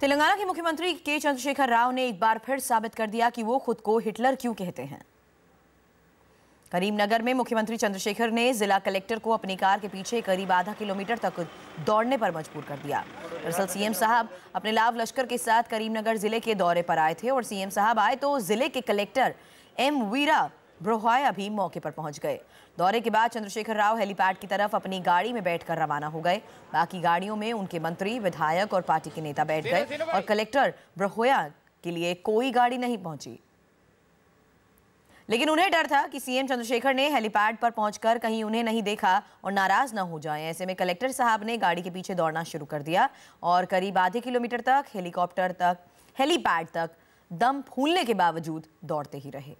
तेलंगाना के मुख्यमंत्री के चंद्रशेखर राव ने एक बार फिर साबित कर दिया कि वो खुद को हिटलर क्यों कहते हैं करीमनगर में मुख्यमंत्री चंद्रशेखर ने जिला कलेक्टर को अपनी कार के पीछे करीब आधा किलोमीटर तक दौड़ने पर मजबूर कर दिया दरअसल सीएम साहब अपने लाभ लश्कर के साथ करीमनगर जिले के दौरे पर आए थे और सीएम साहब आए तो जिले के कलेक्टर एम वीरा ब्रोहाया भी मौके पर पहुंच गए दौरे के बाद चंद्रशेखर राव हेलीपैड की तरफ अपनी गाड़ी में बैठकर रवाना हो गए बाकी गाड़ियों में उनके मंत्री विधायक और पार्टी के नेता बैठ गए और कलेक्टर ब्रोहोया के लिए कोई गाड़ी नहीं पहुंची लेकिन उन्हें डर था कि सीएम चंद्रशेखर ने हेलीपैड पर पहुंचकर कहीं उन्हें नहीं देखा और नाराज ना हो जाए ऐसे में कलेक्टर साहब ने गाड़ी के पीछे दौड़ना शुरू कर दिया और करीब आधे किलोमीटर तक हेलीकॉप्टर तक हेलीपैड तक दम फूलने के बावजूद दौड़ते ही रहे